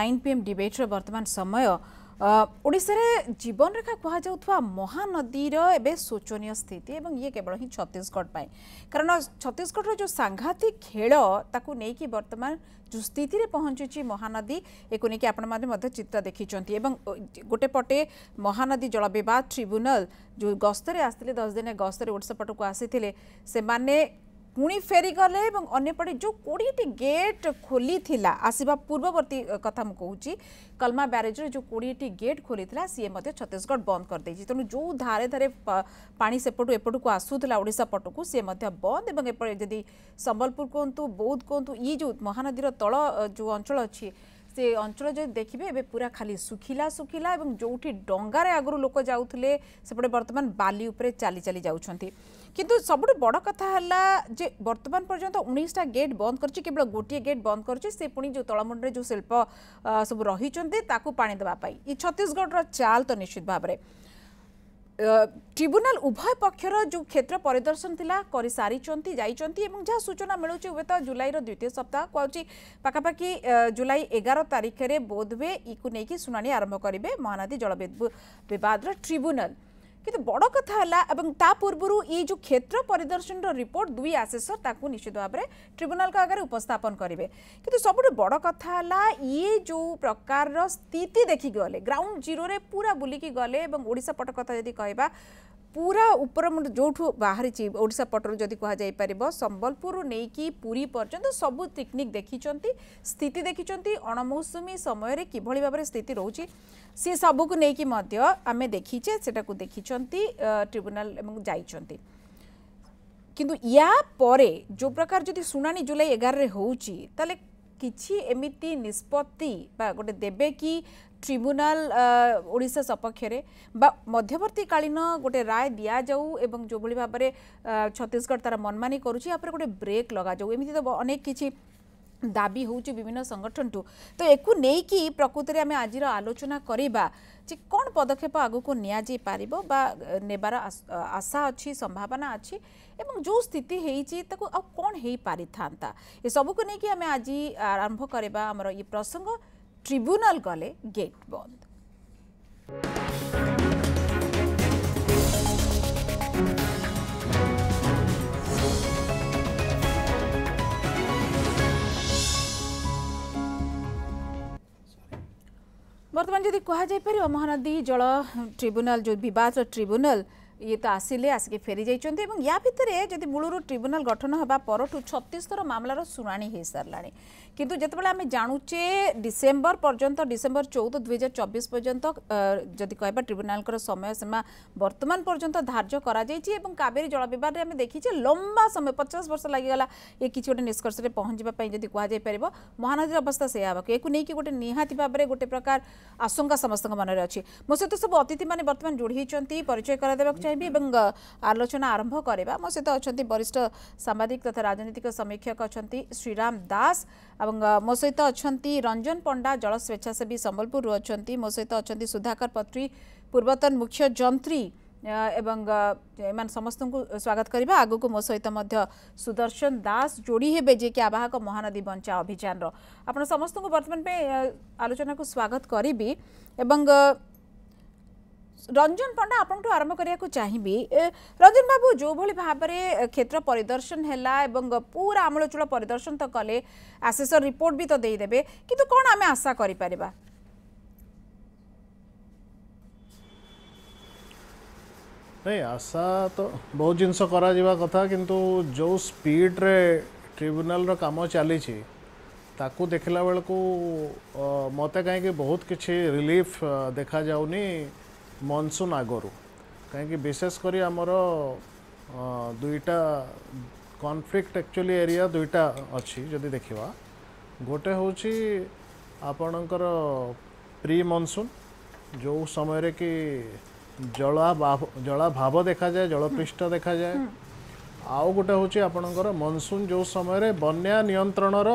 Nine P M ডিବେଟ୍ର ବର୍ତ୍ତମାନ ସମୟ ଓଡ଼ିଶାରେ ଜୀବନରେଖା କୁହାଯାଉଥିବା ମହାନଦୀର ଏବେ ଶୋଚନୀୟ ସ୍ଥିତି ଏବଂ ଇଏ କେବଳ ହିଁ ଛତିଶଗଡ଼ ପାଇଁ କାରଣ ଛତିଶଗଡ଼ର ଯେଉଁ ସାଂଘାତିକ ଖେଳ ତାକୁ ନେଇକି ବର୍ତ୍ତମାନ ଯେଉଁ ସ୍ଥିତିରେ ପହଞ୍ଚୁଛି ମହାନଦୀ ଏକୁ ନେଇକି ଆପଣମାନେ ମଧ୍ୟ ଚିତ୍ର ଦେଖିଛନ୍ତି ଏବଂ ଗୋଟେ ପଟେ ମହାନଦୀ ଜଳ ବିବାଦ ଟ୍ରିବ୍ୟୁନାଲ ଯେଉଁ ଗସ୍ତରେ ଆସିଥିଲେ ଦଶ ଦିନିଆ ଗସ୍ତରେ ଓଡ଼ିଶା ପଟକୁ ଆସିଥିଲେ ସେମାନେ पुणी फेरी गले अंपटे जो कोड़ी गेट खोली आसवा पूर्ववर्त कथा मुझे कलमा बारेज जो कोड़े टी गेट खोली सीए छत्तीसगढ़ बंद कर देती तेणु जो धारे धारे पा सेपटू एपट को आसूला ओडा पट को सीए बंद जदि सम्बलपुर कहतु बौद्ध कहतु ये जो महानदी तल जो अंचल अच्छी से अंचल जो देखिए एवं पूरा खाली सुखिला सुखिला जोटी डंगे आगु लोक जाऊपटे बर्तमान बाली चली चली जा কিন্তু সবুঠ বড় কথা হল যে বর্তমান পর্যন্ত উনিশটা গেট বন্ধ করছে কেবল গোটিয়ে গেট বন্ধ করছে সে পুঁ যে তলমুন্ডে যে শিল্প সব রয়েছেন তাকে পাড়ি দেওয়া এই ছত্তিশগড়র চাল তো নিশ্চিত ভাবে ট্রিব্যুনাল উভয় পক্ষের যে ক্ষেত্র পরিদর্শন লা করে সারি যাই এবং যা সূচনা মিলুছে তো জুলাইর দ্বিতীয় সপ্তাহ কুচি পাখাপাখি জুলাই এগার তারিখে বোধ হুয়ে ইকু নেই শুনানি আরম্ভ করবে মহানদী জল বিবাদর ট্রিব্যুনাল কিন্তু বড় কথা হল এবং তা পূর্বর এই যে ক্ষেত্র পরিদর্শনর রিপোর্ট দুই আসেসর তাকে নিশ্চিত ভাবে ট্রিব্যুনাল আগে উপস্থাপন করবে কিন্তু সবুঠ বড় কথা হল ইয়ে যে প্রকার স্থিতি দেখি গলে গ্রাউন্ড জিরোরে পুরা বুলিকি গলে এবং ওড়শা পট কথা যদি কহবা ପୁରା ଉପର ମୁଣ୍ଡ ଯେଉଁଠୁ ବାହାରିଛି ଓଡ଼ିଶା ପଟରୁ ଯଦି କୁହାଯାଇପାରିବ ସମ୍ବଲପୁରରୁ ନେଇକି ପୁରୀ ପର୍ଯ୍ୟନ୍ତ ସବୁ ପିକନିକ୍ ଦେଖିଛନ୍ତି ସ୍ଥିତି ଦେଖିଛନ୍ତି ଅଣମୌସୁମୀ ସମୟରେ କିଭଳି ଭାବରେ ସ୍ଥିତି ରହୁଛି ସିଏ ସବୁକୁ ନେଇକି ମଧ୍ୟ ଆମେ ଦେଖିଛେ ସେଟାକୁ ଦେଖିଛନ୍ତି ଟ୍ରିବ୍ୟୁନାଲ୍ ଏବଂ ଯାଇଛନ୍ତି କିନ୍ତୁ ୟା ପରେ ଯେଉଁ ପ୍ରକାର ଯଦି ଶୁଣାଣି ଜୁଲାଇ ଏଗାରରେ ହେଉଛି ତାହେଲେ କିଛି ଏମିତି ନିଷ୍ପତ୍ତି ବା ଗୋଟେ ଦେବେ କି ট্রিব্যুনাল ওড়িশা সপক্ষে বা মধ্যবর্তীকালীন গোটে রায় দিয়া যাও এবং যেভাবে ভাবে ছত্তিশগড় তার মনমানি করুছি আপনার গোটে ব্রেক লগা যাও এমনি তো অনেক কিছু দাবি হচ্ছে বিভিন্ন সংগঠন ঠু তো একু নেই প্রকৃত আমি আজির আলোচনা করা যে কোন পদক্ষেপ আগুন নিজাই বা নেবার আশা অ সম্ভাবনা আছে এবং যে স্থিতি হয়েছে তাকে আপন হয়ে পি এসবু নেই আমি আজ আরম্ভ করা আমার এই প্রসঙ্গ ট্রিব্যুনাল গলে গেট বন্ধ বর্তমান যদি কুহযাইপার মহানদী জল ট্রিব্যুনাল যে বিবাদ ট্রিব্যুনাল ইয়ে তো আসলে আসিকি ফেরি যাই এবং ইয়া ভিতরে যদি মূলর ট্রিব্যুনাল গঠন হওয়া পরঠু ছত্তিশতর মামলার শুনানি হয়ে সারা কিন্তু যেতবে আমি জাণুচে ডিসেম্বর পর্যন্ত ডিসেম্বর চৌদ দুই হাজার চব্বিশ পর্যন্ত যদি কহবা ট্রিব্যুনালর সময় সীমা বর্তমান পর্যন্ত ধার্য করা যাইছি এবং কাবেরী জলবিবাদে আমি দেখিছে লম্বা সময় পচাশ বর্ষ লাগিগলা এ কিছু গোটে নিষ্কর্ষে পৌঁছবা যদি কুহযাই পাব মহানদীর অবস্থা সেয়া হওয়া একু নিয়ে গোটে নিহতি ভাবে গোটে প্রকার আশঙ্কা সমস্ত মনে অছি মো সহ সব অতিথি মানে বর্তমান যোড়ি হয়েছেন পরিচয় করে দেওয়া চাইবি এবং আলোচনা আরম্ভ করা মো সহ অনেক বরিষ্ঠ সাংবাদিক তথা রাজনৈতিক সমীক্ষক অনেক শ্রীরাম দাস અવંગ મોસૈત ઓછંતી रंजन પંડા જળસ્વૈચ્છાસેવી સંભલપુર ઓછંતી મોસૈત ઓછંતી સુધાકર પત્રિ પૂર્વતન મુખ્ય જંત્રી એવંગ એમાન સમસ્તકુ સ્વાગત કરીબા આગુકુ મોસૈત મધ્ય સુદર્શન દાસ જોડી હે બેજે કે આવાહક મહાનદી બન્ચા અભિયાનરો આપણ સમસ્તકુ વર્તમાન પે આલોચનાકુ સ્વાગત કરી બી એવંગ रंजन पंडा आप आरंभ कर को चाहिए रंजन बाबू जो भाई भाव में क्षेत्र परिदर्शन है पूरा आमलचूल परिदर्शन तो कले आशेष रिपोर्ट भी तो देदेवे कि तो कौन आम आशा कर नहीं आशा तो बहुत जिनस कथा किंतु जो स्पीड रे ट्रिब्युनाल काम चली देखला बेलू मत कहीं बहुत किसी रिलीफ देखा जाऊनी ମନସୁନ ଆଗରୁ କାହିଁକି ବିଶେଷ କରି ଆମର ଦୁଇଟା କନଫ୍ଲିକ୍ଟ ଆକ୍ଚୁଆଲି ଏରିଆ ଦୁଇଟା ଅଛି ଯଦି ଦେଖିବା ଗୋଟେ ହେଉଛି ଆପଣଙ୍କର ପ୍ରି ମନସୁନ ଯେଉଁ ସମୟରେ କି ଜଳା ଜଳାଭାବ ଦେଖାଯାଏ ଜଳପୃଷ୍ଠ ଦେଖାଯାଏ ଆଉ ଗୋଟେ ହେଉଛି ଆପଣଙ୍କର ମନସୁନ ଯେଉଁ ସମୟରେ ବନ୍ୟା ନିୟନ୍ତ୍ରଣର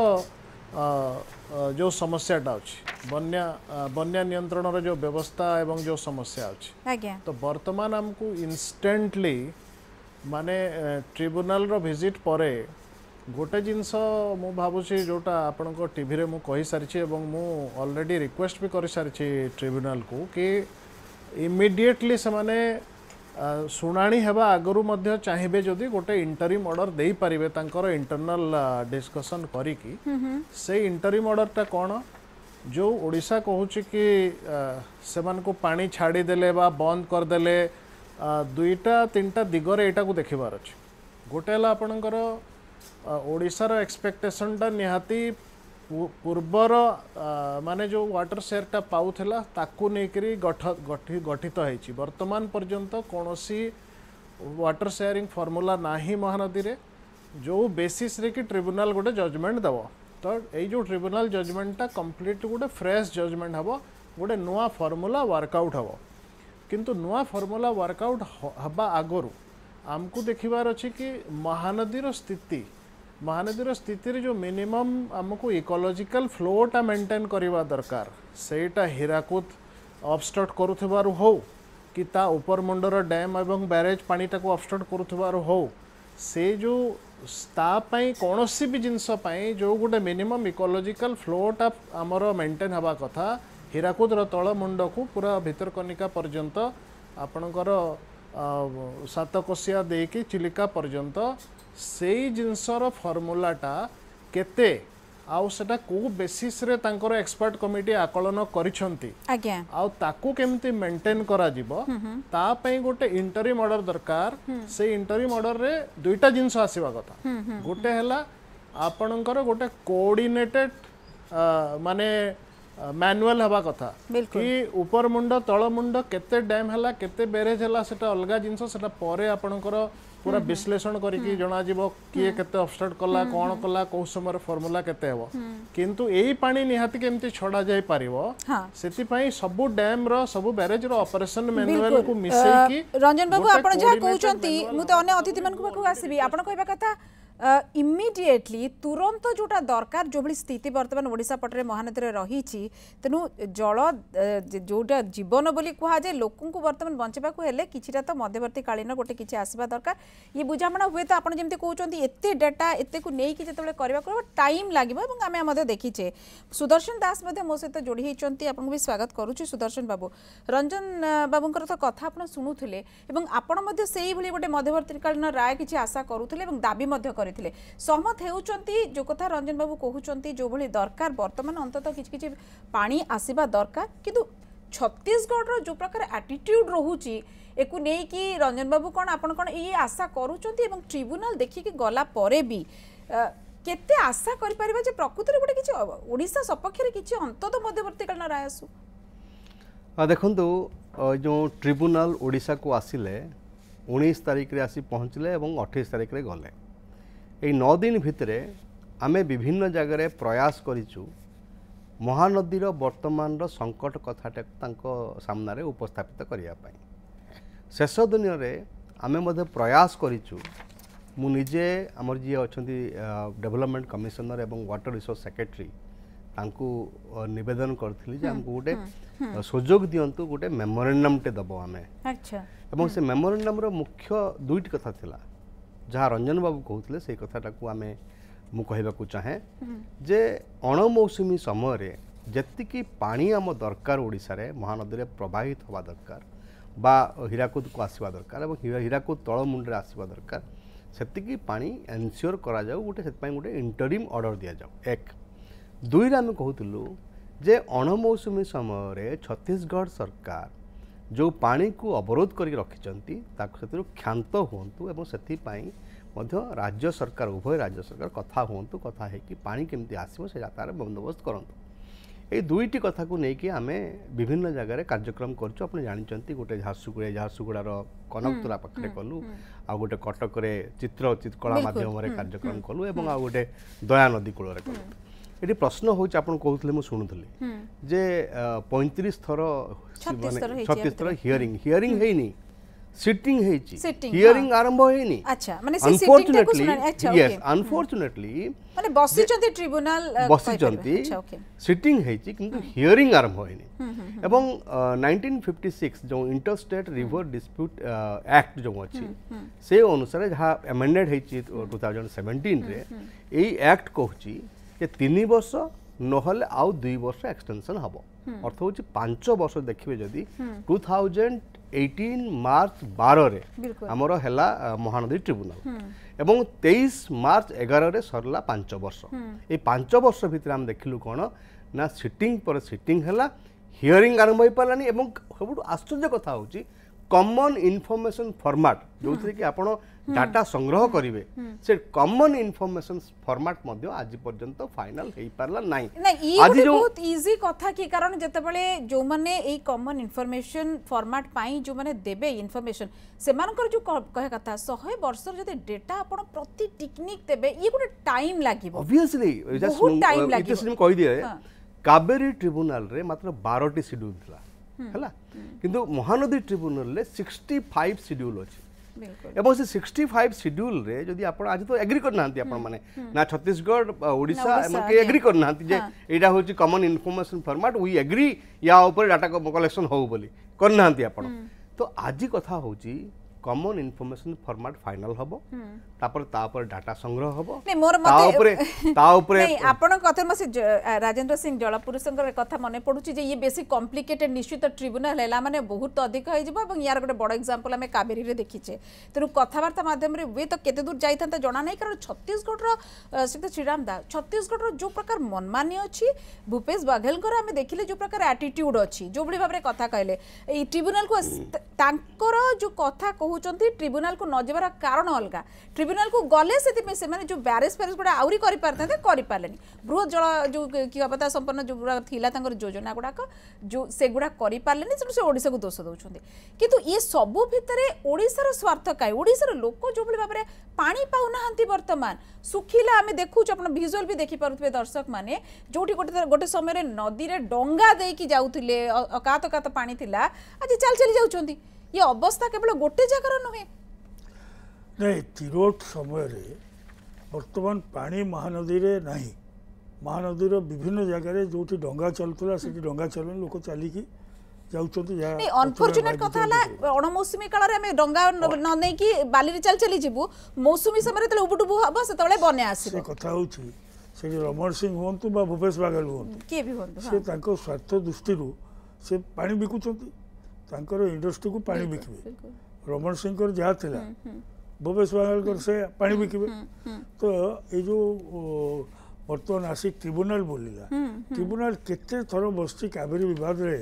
जो समस्या अच्छी बन्या बन्या नियंत्रण जो व्यवस्था एवं जो समस्या अच्छी तो बर्तमान आमको इनस्टेन्टली माने ट्रिब्युनाल भिजिट पर ଗୋଟେ ଜିନିଷ ମୁଁ ଭାବୁଛି ଯେଉଁଟା ଆପଣଙ୍କ ଟିଭିରେ ମୁଁ କହିସାରିଛି ଏବଂ ମୁଁ ଅଲରେଡ଼ି ରିକ୍ୱେଷ୍ଟ ବି କରିସାରିଛି ଟ୍ରିବ୍ୟୁନାଲ୍କୁ କି ଇମିଡ଼ିଏଟଲି ସେମାନେ शुणा होगा आगर मध्य चाहिए जदि गोटे इंटरिम अर्डर दे पारे इंटरनाल डिस्कसन कर इंटरिम इंटरीम अर्डरटा कौन जो ओडा कह को पानी छाड़ी देले बा बंद करदे दुईटा तीन टा दिगरे यू देखार अच्छे गोटे आपणकर ओडार एक्सपेक्टेसनटा निहाती ପୂର୍ବର ମାନେ ଯେଉଁ ୱାଟର ସେୟାରଟା ପାଉଥିଲା ତାକୁ ନେଇକରି ଗଠିତ ହେଇଛି ବର୍ତ୍ତମାନ ପର୍ଯ୍ୟନ୍ତ କୌଣସି ୱାଟର ସେୟାରିଂ ଫର୍ମୁଲା ନାହିଁ ମହାନଦୀରେ ଯେଉଁ ବେସିସ୍ରେ କି ଟ୍ରିବ୍ୟୁନାଲ୍ ଗୋଟେ ଜଜମେଣ୍ଟ ଦେବ ତ ଏଇ ଯେଉଁ ଟ୍ରିବ୍ୟୁନାଲ୍ ଜଜମେଣ୍ଟଟା କମ୍ପ୍ଲିଟ୍ ଗୋଟେ ଫ୍ରେଶ୍ ଜଜମେଣ୍ଟ ହେବ ଗୋଟେ ନୂଆ ଫର୍ମୁଲା ୱାର୍କଆଉଟ୍ ହେବ କିନ୍ତୁ ନୂଆ ଫର୍ମୁଲା ୱାର୍କଆଉଟ୍ ହେବା ଆଗରୁ ଆମକୁ ଦେଖିବାର ଅଛି କି ମହାନଦୀର ସ୍ଥିତି महानदी स्थित जो मिनिमम आमको इकोलोजिकल फ्लोटा मेन्टेन करवा दरकार से हीराकूद अबस्टर्ट कर कि ऊपर मुंडर डैम एवं बैरेज पाटा को अबस्टर्ट कर जो ताई कौन भी जिनसपाई जो गोटे मिनिमम इकोलोजिकल फ्लोटा आमर मेन्टेन होगा कथा हीराकूद तल मुंड को पूरा भितरकनिका पर्यतं आपणकर सतकोशिया चिलिका पर्यतं ସେଇ ଜିନିଷର ଫର୍ମୁଲାଟା କେତେ ଆଉ ସେଟା କୋଉ ବେସିସରେ ତାଙ୍କର ଏକ୍ସପର୍ଟ କମିଟି ଆକଳନ କରିଛନ୍ତି ଆଉ ତାକୁ କେମିତି ମେଣ୍ଟେନ କରାଯିବ ତା ପାଇଁ ଗୋଟେ ଇଣ୍ଟରିମ୍ ଅର୍ଡର ଦରକାର ସେଇ ଇଣ୍ଟରିମ୍ ଅର୍ଡରରେ ଦୁଇଟା ଜିନିଷ ଆସିବା କଥା ଗୋଟେ ହେଲା ଆପଣଙ୍କର ଗୋଟେ କୋଅର୍ଡିନେଟେଡ୍ ମାନେ ମ୍ୟାନୁଆଲ ହେବା କଥା କି ଉପର ମୁଣ୍ଡ ତଳ ମୁଣ୍ଡ କେତେ ଡ୍ୟାମ୍ ହେଲା କେତେ ବ୍ୟାରେଜ୍ ହେଲା ସେଟା ଅଲଗା ଜିନିଷ ସେଟା ପରେ ଆପଣଙ୍କର ପୁରା ବିଶ୍ଳେଷଣ କରିକି ଜଣାଯିବ କିଏ କେତେ ଅବଷ୍ଟ୍ରକ୍ଟ କଲା କ'ଣ କଲା କେଉଁ ସମୟରେ ଫର୍ମୁଲା କେତେ ହେବ କିନ୍ତୁ ଏଇ ପାଣି ନିହାତି କେମିତି ଛଡ଼ା ଯାଇପାରିବ ସେଥିପାଇଁ ସବୁ ଡ୍ୟାମ୍ର ସବୁ ବ୍ୟାରେଜ୍ର ଅପରେସନ୍ ମ୍ୟାନୁଆଲ୍କୁ ମିଶେଇକି ରଞ୍ଜନ ବାବୁ ଆପଣ ଯାହା କହୁଛନ୍ତି ମୁଁ ତ ଅନ୍ୟ ଅତିଥିମାନଙ୍କ ପାଖକୁ ଆସିବି ଆପଣ କହିବା କଥା ইমিডিয়েটলি তুরন্ত যেটা দরকার যেভাবে স্থিতি বর্তমান ওড়শা পটরে মহানদীরে রয়েছে তেমন জল যেটা জীবন বলে কুহযায়ে লোক বর্তমান বঞ্চাইবা হলে কিছুটা তো মধ্যবর্তীকালীন গোটে কিছু আসবা দরকার ইয়ে বুঝামা হুয়ে তো আপনার যেমন কৌন এত ডেটা এতে নেইকি যেতবে করা টাইম লাগবে এবং আমি দেখিছে সুদর্শন দাস মো সহ যোড়ি হয়েছেন আপনার বি স্বাগত করুছি সুদর্শন বাবু রঞ্জন বাবুঙ্কর তো কথা আপনার শুণুলে এবং আপনার সেইভাবে গোটে মধ্যবর্তীকালীন রায় কিছু আশা করুলে এবং দাবি করে করে সহমত হচ্ছেন যে কথা রঞ্জন বাবু কুমার যেভাবে দরকার বর্তমান অন্তত কিছু কিছু পা আসবা দরকার কিন্তু ছত্তিশগড়র যে প্রকার আটিট্যুড রয়েছে একু নেইকি রঞ্জন বাবু কোণ আপনার কোণ এই আশা করছেন এবং ট্রিব্যুনাল দেখিকি গলা পরে বি কেতে আশা করে পারিবা যে প্রকৃতির গোটে কিছু ওড়িশা সপক্ষে কিছু অন্তত মধ্যবর্তীকালীন রায় আসু দেখন্তু যে ট্রিব্যুনাল ওড়িশাকু আসিলে উনিশ তারিখে আসি পৌঁছিলে এবং অঠেইশ তারিখে গলে এই নদিন ভিতরে ଆମେ ବିଭିନ୍ନ ଜାଗାରେ ପ୍ରୟାସ କରିଛୁ ମହାନଦୀର ବର୍ତ୍ତମାନର ସଙ୍କଟ କଥାଟାକୁ ତାଙ୍କ ସାମ୍ନାରେ ଉପସ୍ଥାପିତ କରିବା ପାଇଁ ଶେଷ ଦୁନିଆରେ ଆମେ ମଧ୍ୟ ପ୍ରୟାସ କରିଛୁ ମୁଁ ନିଜେ ଆମର ଯିଏ ଅଛନ୍ତି ଡେଭଲପମେଣ୍ଟ କମିଶନର ଏବଂ ୱାଟର ରିସୋର୍ସ ସେକ୍ରେଟାରୀ ତାଙ୍କୁ ନିବେଦନ କରିଥିଲି ଯେ ଆମକୁ ଗୋଟେ ସୁଯୋଗ ଦିଅନ୍ତୁ ଗୋଟେ ମେମୋରେଣ୍ଡମ୍ଟେ ଦେବ ଆମେ ଏବଂ ସେ ମେମୋରେଣ୍ଡମ୍ର ମୁଖ୍ୟ ଦୁଇଟି କଥା ଥିଲା जहाँ रंजन बाबू कहते से कथाटा आम मुझे चाहे हम्म। जे अणमौसुमी समय जी पा आम दरकार ओडार महानदी में प्रवाहित होगा दरकार बा हीराकूद को आसवा दरकार हीराकूद तल मुंडे आसवा दरकार से पा एनस्योर कर गोटे अर्डर दि जाऊ एक दुई आम कहूँ जे अणमौसुमी समय छत्तीशगढ़ सरकार ଯେଉଁ ପାଣିକୁ ଅବରୋଧ କରିକି ରଖିଛନ୍ତି ତାକୁ ସେଥିରୁ କ୍ଷାନ୍ତ ହୁଅନ୍ତୁ ଏବଂ ସେଥିପାଇଁ ମଧ୍ୟ ରାଜ୍ୟ ସରକାର ଉଭୟ ରାଜ୍ୟ ସରକାର କଥା ହୁଅନ୍ତୁ କଥା ହେଇକି ପାଣି କେମିତି ଆସିବ ସେ ତାର ବନ୍ଦୋବସ୍ତ କରନ୍ତୁ এই দুইটি কথাকু নেইকি আমি বিভিন্ন জায়গায় কার্যক্রম করছু আপনি জাঁচান গোটে ঝারসুগুড়া ঝারসুগুড়ার কনকতলা পাখে কলু আোটে কটকরে চিত্র কলা মাধ্যমে কার্যক্রম কলু এবং আগে দয়ানদী কূলরে কলু ଏଠି ପ୍ରଶ୍ନ ହେଉଛି ଆପଣ କହୁଥିଲେ ମୁଁ ଶୁଣୁଥିଲି ଯେ ପଇଁତିରିଶ ଥର ଛତିଶ ଥର ହିୟରିଂ ହିୟରିଂ ହେଇନି ସିଟିଂ ହେଇଛି ହିୟରିଂ ଆରମ୍ଭ ହେଇନି ଅନଫର୍ଚୁନେଟଲି ମାନେ ବସିଛନ୍ତି ଟ୍ରିବ୍ୟୁନାଲ ବସିଛନ୍ତି ସିଟିଂ ହେଇଛି କିନ୍ତୁ ହିୟରିଂ ଆରମ୍ଭ ହେଇନି ଏବଂ ନାଇନଟିନ୍ ଫିଫ୍ଟି ସିକ୍ସ ଯେଉଁ ଇଣ୍ଟରଷ୍ଟେଟ୍ ରିଭର ଡିସ୍ପ୍ୟୁଟ୍ ଆକ୍ଟ ଯେଉଁ ଅଛି ସେ ଅନୁସାରେ ଯାହା ଆମେଣ୍ଡେଡ୍ ହେଇଛି ଟୁ ଥାଉଜେଣ୍ଡ ସେଭେଣ୍ଟିନ୍ରେ ଏଇ ଆକ୍ଟ କହୁଛି যে ତିନି বর্ষ নহলে আউ দুই বর্ষ এক্সটেনশন হব অর্থ হচ্ছে পাঁচ বর্ষ দেখবে যদি টু থাউজেন্ড এইটিন মার্চ বারে আমার হেলা মহানদী ট্রিব্যুনাল এবং তেইশ মার্চ এগারে সরলা পাঁচ বর্ষ এই পাঁচ বর্ষ ভিতরে আমি দেখিলু কোণ না সিটিং পরে সিটিং হেলা হিয়রিং আরম্ভ হয়ে পারি এবং সবুঠ আশ্চর্য কথা হচ্ছে কমন ইনফরমেশন ফর্মাট ଯେଉଁଥିରେ କି ଆପଣ ଡାଟା ସଂଗ୍ରହ କରିବେ ସେ କମନ ଇନଫର୍ମେସନ ଫର୍ମାଟ ମଧ୍ୟ ଆଜି ପର୍ଯ୍ୟନ୍ତ ଫାଇନାଲ ହେଇପାରିଲା ନାହିଁ ଆଜି ବହୁତ ଇଜି କଥା କି କାରଣ ଯେତେବେଳେ ଯେଉଁମାନେ ଏଇ କମନ ଇନଫର୍ମେସନ ଫର୍ମାଟ ପାଇଁ ଯେଉଁମାନେ ଦେବେ ଇନଫର୍ମେସନ ସେମାନଙ୍କର ଯେଉଁ କହିବା କଥା ଶହେ ବର୍ଷର ଯଦି ଡେଟା ଆପଣ ପ୍ରତି ଟିକ୍ନିକ୍ ଦେବେ ଇଏ ଗୋଟେ ଟାଇମ୍ ଲାଗିବ ଅବଭିୟସଲି ଟାଇମ୍ ଲାଗିବ କହିଦିଏ କାବେରୀ ଟ୍ରିବ୍ୟୁନାଲରେ ମାତ୍ର ବାରଟି ସିଡ୍ୟୁଲ ଥିଲା Hmm. ହେଲା hmm. কিন্তু মহানদী ଟ୍ରିବ୍ୟୁନାଲରେ সিক্সটি ফাইভ সিডিউল অছে এবং সে সিক্সটি ফাইভ সিডিউল রে যদি আপনার আজ তো এগ্রি করে না আপনার না ছত্তিশগড় বা ওড়শা এমনকি এগ্রি করে না যে হ্যাঁ। এইটা হচ্ছে common information format we agree yeah উপরে ডাটা কলেকশন হোক বলে করে না আপনার তো আজ কথা হচ্ছে কমন ইনফরমেশন ফর্মাট ফাইনাল হব hmm. তারপরে তারপরে ডাটা সংগ্রহ হব তারপরে তারপরে আপনার কথা মো রাজেন্দ্র সিং জলপুরুষঙ্কর কথা মনে পড়ুছি যে ইয়ে বেশি কমপ্লিকেটেড নিশ্চিত ট্রিব্যুনাল হেলা মানে বহুত অধিক হয়ে যাব এবং ইয়ার গোটে বড় এক্সাম্পল আমি কাবেরীরে দেখিছে তেমন কথাবার্তা মাধ্যমে হুয়ে তো কেতে দূর যাই জনা নাই কারণ ছত্তিশগড়র সেটা শ্রীরাম দা ছত্তিশগড়র যে প্রকার মনমানি অছি ভূপেশ বাঘেলঙ্কর আমি দেখিলে যে প্রকার আটিটিউড অছি যেভাবে ভাবে কথা কহিলে এই ট্রিব্যুনাল তাঁকর যে কথা কুচি ট্রিব্যুনাল ন যাবার কারণ অলগা ट्रिब्यूनाल को गले से जो ब्यारेज फ्यारेज गुड़ा आहरी करें बृहत जल जो क्षमता संपन्न जो गुड़ा योजना गुड़ाक जो से गुड़ा करें से को दोष दौरान कितु ये सब भितर ओडार स्वार्थ कहीं ओडार लोक जो भाव में पा पा ना बर्तमान सुखिला आम देखु आप भिजुआल भी देखिपे दर्शक मैंने जो गोटे समय नदी में डंगा दे कि जाते अकात अकात पा आज चल चली जाऊँ ये अवस्था केवल गोटे जगार नुहे ନାଇଁ ତିରୋଟ ସମୟରେ ବର୍ତ୍ତମାନ ପାଣି ମହାନଦୀରେ ନାହିଁ ମହାନଦୀର ବିଭିନ୍ନ ଜାଗାରେ ଯେଉଁଠି ଡଙ୍ଗା ଚାଲୁଥିଲା ସେଠି ଡଙ୍ଗା ଚାଲୁନି ଲୋକ ଚାଲିକି ଯାଉଛନ୍ତି ଅନଫର୍ଚୁନେଟ୍ କଥା ହେଲା ଅଣମୌସୁମୀ କାଳରେ ଆମେ ଡଙ୍ଗା ନ ନେଇକି ବାଲିରେ ଚାଲି ଚାଲି ଯିବୁ ମୌସୁମୀ ସମୟରେ ଯେତେବେଳେ ଉବୁଟୁବୁ ହବ ସେତେବେଳେ ବନ୍ୟା ଆସିବ ସେ କଥା ହେଉଛି ସେଠି ରମଣ ସିଂ ହୁଅନ୍ତୁ ବା ଭୂପେଶ ବାଘେଲ ହୁଅନ୍ତୁ କିଏ ବି ହୁଅନ୍ତୁ ସେ ତାଙ୍କ ସ୍ୱାର୍ଥ ଦୃଷ୍ଟିରୁ ସେ ପାଣି ବିକୁଛନ୍ତି ତାଙ୍କର ଇଣ୍ଡଷ୍ଟ୍ରିକୁ ପାଣି ବିକିବେ ରମଣ ସିଂଙ୍କର ଯାହା ଥିଲା ભૂપેશ વાંગલકર છે પાણી બી કહેવાય તો એ જો ବର୍ତ୍ତମାନ ଆସି ଟ୍ରିବ୍ୟୁନାଲ ବୁଲିଲା ଟ୍ରିବ୍ୟୁନାଲ କେତେ ଥର ବସିଛି କାବେରୀ ବିବାଦରେ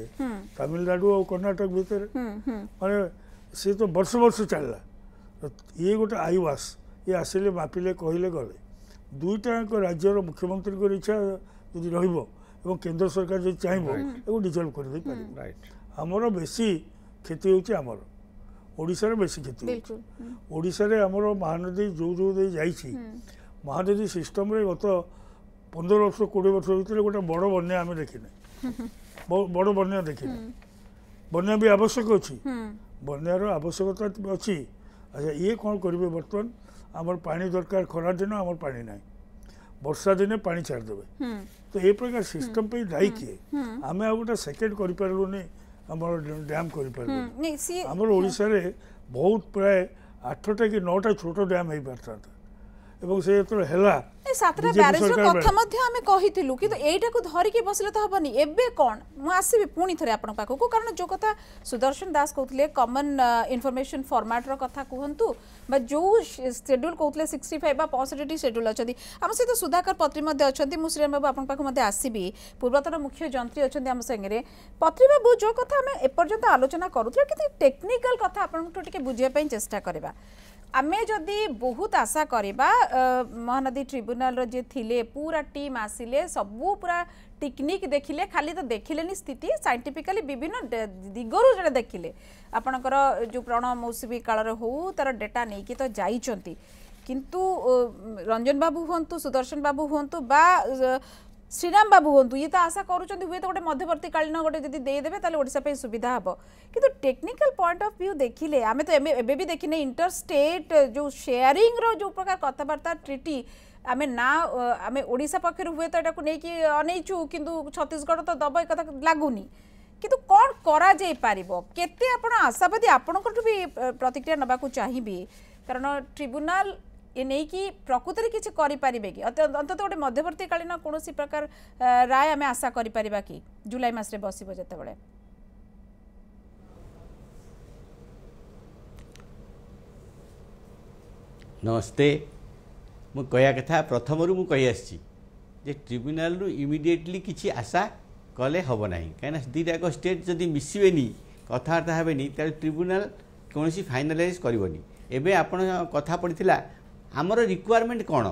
ତାମିଲନାଡୁ ଆଉ କର୍ଣ୍ଣାଟକ ଭିତରେ ମାନେ ସେ ତ ବର୍ଷ ବର୍ଷ ଚାଲିଲା ଇଏ ଗୋଟେ ଆଇୱାସ୍ ଇଏ ଆସିଲେ ମାପିଲେ କହିଲେ ଗଲେ ଦୁଇଟାଙ୍କ ରାଜ୍ୟର ମୁଖ୍ୟମନ୍ତ୍ରୀଙ୍କର ଇଚ୍ଛା ଯଦି ରହିବ ଏବଂ କେନ୍ଦ୍ର ସରକାର ଯଦି ଚାହିଁବ ଏକୁ ଡିଜଲ୍ଭ କରିଦେଇପାରିବ ଆମର ବେଶୀ କ୍ଷତି ହେଉଛି ଆମର ଓଡ଼ିଶାର ବେଶୀ କ୍ଷତି ହେଉଛି ଓଡ଼ିଶାରେ ଆମର ମହାନଦୀ ଯେଉଁ ଯେଉଁ ଦେଇ ଯାଇଛି ମହାନଦୀ ସିଷ୍ଟମରେ ଗତ ପନ୍ଦର ବର୍ଷ କୋଡ଼ିଏ ବର୍ଷ ଭିତରେ ଗୋଟେ ବଡ଼ ବନ୍ୟା ଆମେ ଦେଖିନେ ବଡ଼ ବନ୍ୟା ଦେଖିନେ ବନ୍ୟା ବି ଆବଶ୍ୟକ ଅଛି ବନ୍ୟାର ଆବଶ୍ୟକତା ଅଛି ଆଚ୍ଛା ଇଏ କ'ଣ କରିବେ ବର୍ତ୍ତମାନ ଆମର ପାଣି ଦରକାର ଖରାଦିନ ଆମର ପାଣି ନାହିଁ ବର୍ଷା ଦିନେ ପାଣି ଛାଡ଼ିଦେବେ ତ ଏ ପ୍ରକାର ସିଷ୍ଟମ ପାଇଁ ଦାୟୀ କିଏ ଆମେ ଆଉ ଗୋଟେ ସେକେଣ୍ଡ କରିପାରିଲୁନି ଆମର ଡ୍ୟାମ୍ କରିପାରିବ ଆମର ଓଡ଼ିଶାରେ ବହୁତ ପ୍ରାୟ ଆଠଟା କି ନଅଟା ଛୋଟ ଡ୍ୟାମ୍ ହେଇପାରିଥାନ୍ତା এবং সে যেতবে হেলা সাতটা ব্যারেজর কথা মধ্যে আমি কহিতিলু কিন্তু এইটাকু ধরিকি বসলে তো হবনি এবে কোন মু আসিবি পুনি থরে আপন পাখকু কারণ যে কথা সুদর্শন দাস কহুতলে কমন ইনফরমেশন ফরম্যাট র কথা কুহন্তু বা যে শেড্যুল কহুতলে 65 বা 65 টি শেড্যুল অছন্তি আম সহিত সুধাকর পত্রী মধ্যে অছন্তি মু শ্রীরাম বাবু আপন পাখ মধ্যে আসিবি পূর্বতন মুখ্য যন্ত্রী অছন্তি আম সঙ্গে পত্রী বাবু যে কথা আমি এপর্যন্ত আলোচনা করুতলে কিন্তু টেকনিক্যাল কথা আপনাকে টিকে বুঝিয়া পাই চেষ্টা করিবা आमे जदि बहुत आशा करवा महानदी ट्रिब्युनाल जी थी पूरा टीम आसिले सबू पूरा टेक्निक देखिले खाली तो देखिले स्थिति सैंटिफिकाली विभिन्न दिगरु जो देखिले आपणकर जो प्रणव मौसुमी काल हो तार डेटा नहीं कि तो जाइंट रंजन बाबू हूँ सुदर्शन बाबू हूँ बा শ্রীরাম বাবু হুম ইয়ে তো আশা করছেন হুয়ে তো গোটে মধ্যবর্তীকালীন গোটে যদি দেদেবে তাহলে ওড়শা সুবিধা হব কিন্তু টেকনিকাল পয়েন্ট অফ ভিউ দেখলে আমি তো এবে বি দেখিনে ইন্টর স্টেট যে সেয়ারিং যে প্রকার কথাবার্তা ট্রিটি আমি না আমি ওড়শা পক্ষের হুয়ে তো এটা নিয়ে অনেইছু কিন্তু ছত্তিশগড় তো দেব দব কথা লাগুনি কিন্তু কোণ কণ পারিব কেতে আপনার আশাবাদী আপনার বি প্রতিক্রিয়া নেওয়া চাহিবে কারণ ট্রিব্যুনাল ଏ ନେଇକି ପ୍ରକୃତରେ କିଛି କରିପାରିବେ କି ଅନ୍ତତଃ ଗୋଟେ ମଧ୍ୟବର୍ତ୍ତୀକାଳୀନ କୌଣସି ପ୍ରକାର ରାୟ ଆମେ ଆଶା କରିପାରିବା କି ଜୁଲାଇ ମାସରେ ବସିବ ଯେତେବେଳେ ନମସ୍ତେ ମୁଁ କହିବା କଥା ପ୍ରଥମରୁ ମୁଁ କହିଆସିଛି ଯେ ଟ୍ରିବ୍ୟୁନାଲରୁ ଇମିଡ଼ିଏଟଲି କିଛି ଆଶା କଲେ ହେବ ନାହିଁ କାହିଁକିନା ଦୁଇଟାକ ଷ୍ଟେଟ୍ ଯଦି ମିଶିବେନି କଥାବାର୍ତ୍ତା ହେବେନି ତାହେଲେ ଟ୍ରିବ୍ୟୁନାଲ କୌଣସି ଫାଇନାଲାଇଜ୍ କରିବନି ଏବେ ଆପଣ କଥା ପଡ଼ିଥିଲା ଆମର ରିକ୍ୱାରମେଣ୍ଟ କ'ଣ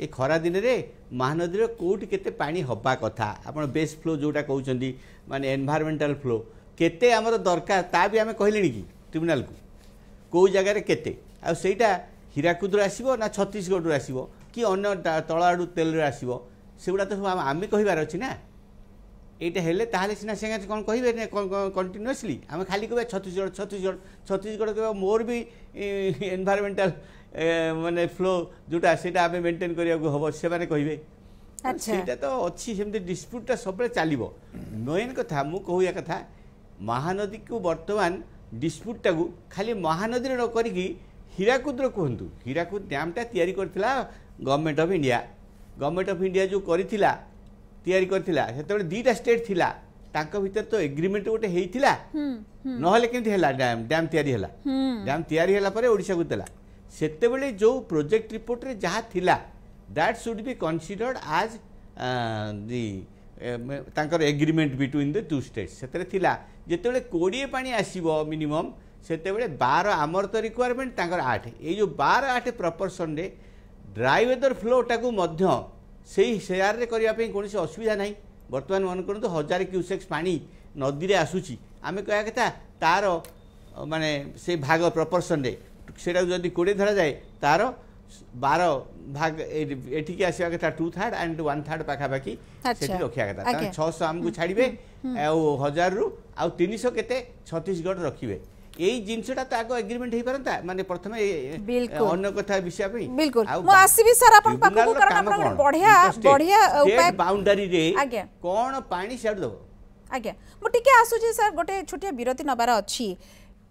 ଏ ଖରାଦିନରେ ମହାନଦୀର କେଉଁଠି କେତେ ପାଣି ହେବା କଥା ଆପଣ ବେସ୍ ଫ୍ଲୋ ଯେଉଁଟା କହୁଛନ୍ତି ମାନେ ଏନଭାରମେଣ୍ଟାଲ ଫ୍ଲୋ କେତେ ଆମର ଦରକାର ତା ବି ଆମେ କହିଲେଣି କି ଟ୍ରିବ୍ୟୁନାଲକୁ କେଉଁ ଜାଗାରେ କେତେ ଆଉ ସେଇଟା ହୀରାକୁଦରୁ ଆସିବ ନା ଛତିଶଗଡ଼ରୁ ଆସିବ କି ଅନ୍ୟ ତଳ ଆଡ଼ୁ ତେଲରୁ ଆସିବ ସେଗୁଡ଼ା ତ ସବୁ ଆମେ କହିବାର ଅଛି ନା ଏଇଟା ହେଲେ ତାହେଲେ ସିନା ସେ କ'ଣ କହିବେ କଣ୍ଟିନ୍ୟୁଅସଲି ଆମେ ଖାଲି କହିବା ଛତିଶଗଡ଼ ଛତିଶଗଡ଼ ଛତିଶଗଡ଼ କହିବା ମୋର ବି ଏନଭାରମେଣ୍ଟାଲ ମାନେ ଫ୍ଲୋ ଯେଉଁଟା ସେଇଟା ଆମେ ମେଣ୍ଟେନ୍ କରିବାକୁ ହେବ ସେମାନେ କହିବେ ସେଇଟା ତ ଅଛି ସେମିତି ଡିସ୍ପ୍ୟୁଟ୍ଟା ସବୁବେଳେ ଚାଲିବ ମେନ୍ କଥା ମୁଁ କହିବା କଥା ମହାନଦୀକୁ ବର୍ତ୍ତମାନ ଡିସ୍ପ୍ୟୁଟ୍ଟାକୁ ଖାଲି ମହାନଦୀରେ ନ କରିକି ହୀରାକୁଦର କୁହନ୍ତୁ ହୀରାକୁଦ ଡ୍ୟାମ୍ଟା ତିଆରି କରିଥିଲା government of India government of India ଯେଉଁ କରିଥିଲା ତିଆରି କରିଥିଲା ସେତେବେଳେ ଦୁଇଟା ଷ୍ଟେଟ୍ ଥିଲା ତାଙ୍କ ଭିତରେ ତ ଏଗ୍ରିମେଣ୍ଟ ଗୋଟେ ହେଇଥିଲା ନହେଲେ କେମିତି ହେଲା ଡ୍ୟାମ୍ ଡ୍ୟାମ୍ ତିଆରି ହେଲା ଡ୍ୟାମ୍ ତିଆରି ହେଲା ପରେ ଓଡ଼ିଶାକୁ ଦେଲା ସେତେବେଳେ ଯେଉଁ ପ୍ରୋଜେକ୍ଟ ରିପୋର୍ଟରେ ଯାହା ଥିଲା that should be କନସିଡ଼ର୍ଡ as the ତାଙ୍କର agreement between the two states ସେଥିରେ ଥିଲା ଯେତେବେଳେ କୋଡ଼ିଏ ପାଣି ଆସିବ ମିନିମମ୍ ସେତେବେଳେ ବାର ଆମର ତ ରିକ୍ୱାରମେଣ୍ଟ ତାଙ୍କର ଆଠ ଏଇ ଯେଉଁ ବାର ଆଠ ପ୍ରପର୍ସନରେ ଡ୍ରାଇ ୱେଦର ଫ୍ଲୋଟାକୁ ମଧ୍ୟ ସେଇ ସେୟାରରେ କରିବା ପାଇଁ କୌଣସି ଅସୁବିଧା ନାହିଁ ବର୍ତ୍ତମାନ ମନେ କରନ୍ତୁ ହଜାରେ କ୍ୟୁସେକ୍ସ ପାଣି ନଦୀରେ ଆସୁଛି ଆମେ କହିବା କଥା ତା'ର ମାନେ ସେ ଭାଗ ପ୍ରପର୍ସନରେ সেটাকে যদি করে ধরা যায় তার বারো ভাগ এটিকি আসবা কথা two third and one third পাখাপাখি আচ্ছা। সেটি রক্ষা কথা কারণ ছশো আমি ছাড়বে আউ হাজার রু আউ কেতে ছত্তিশগড় রখবে এই জিনিসটা তো আগে এগ্রিমেন্ট হয়ে পারতা মানে প্রথমে অন্য কথা বিষয় পই বিলকুল মু আসিবি স্যার আপন পাকু কারণ আপন বঢ়িয়া বঢ়িয়া উপায় বাউন্ডারি রে কোন পানি ছাড় দব আজ্ঞা মু টিকে আসুছি স্যার গোটে ছোটিয়া বিরতি নবার অছি